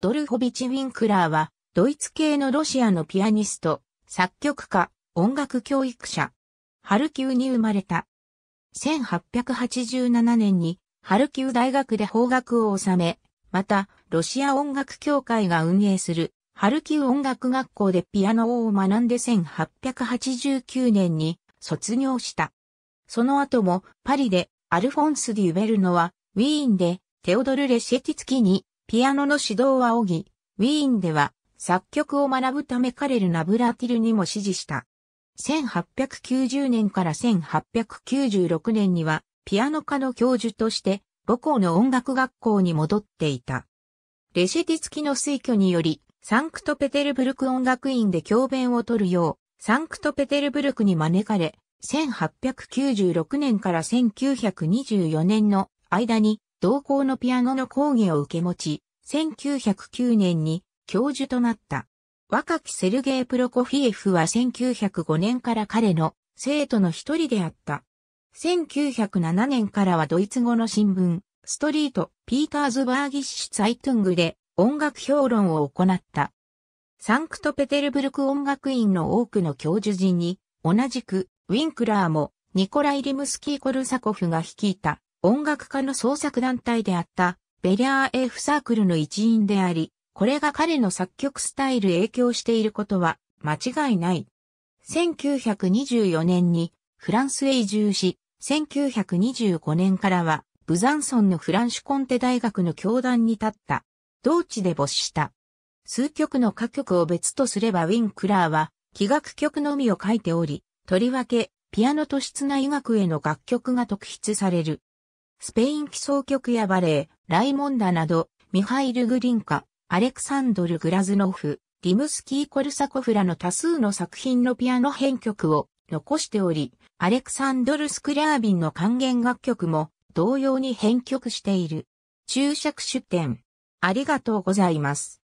ドルホビチ・ウィンクラーは、ドイツ系のロシアのピアニスト、作曲家、音楽教育者。ハルキウに生まれた。1887年に、ハルキウ大学で法学を治め、また、ロシア音楽協会が運営する、ハルキウ音楽学校でピアノを学んで1889年に卒業した。その後も、パリで、アルフォンス・デュベルノは、ウィーンで、テオドル・レシェティツキに、ピアノの指導は仰ぎ、ウィーンでは作曲を学ぶためカレル・ナブラティルにも指示した。1890年から1896年にはピアノ科の教授として母校の音楽学校に戻っていた。レシェティ付きの推挙により、サンクトペテルブルク音楽院で教鞭を取るよう、サンクトペテルブルクに招かれ、1896年から1924年の間に同校のピアノの講義を受け持ち、1909年に教授となった。若きセルゲイ・プロコフィエフは1905年から彼の生徒の一人であった。1907年からはドイツ語の新聞、ストリート、ピーターズバーギッシュ・ツァイトゥングで音楽評論を行った。サンクトペテルブルク音楽院の多くの教授陣に、同じくウィンクラーもニコライ・リムスキー・コルサコフが率いた音楽家の創作団体であったベリャー F サークルの一員であり、これが彼の作曲スタイル影響していることは間違いない。1924年にフランスへ移住し、1925年からはブザンソンのフランシュコンテ大学の教団に立った。同地で没した。数曲の歌曲を別とすればウィンクラーは、器楽曲のみを書いており、とりわけ、ピアノと室内楽への楽曲が特筆される。スペイン気象曲やバレエ、ライモンダなど、ミハイル・グリンカ、アレクサンドル・グラズノフ、リムスキー・コルサコフらの多数の作品のピアノ編曲を残しており、アレクサンドル・スクラービンの還元楽曲も同様に編曲している。注釈出典。ありがとうございます。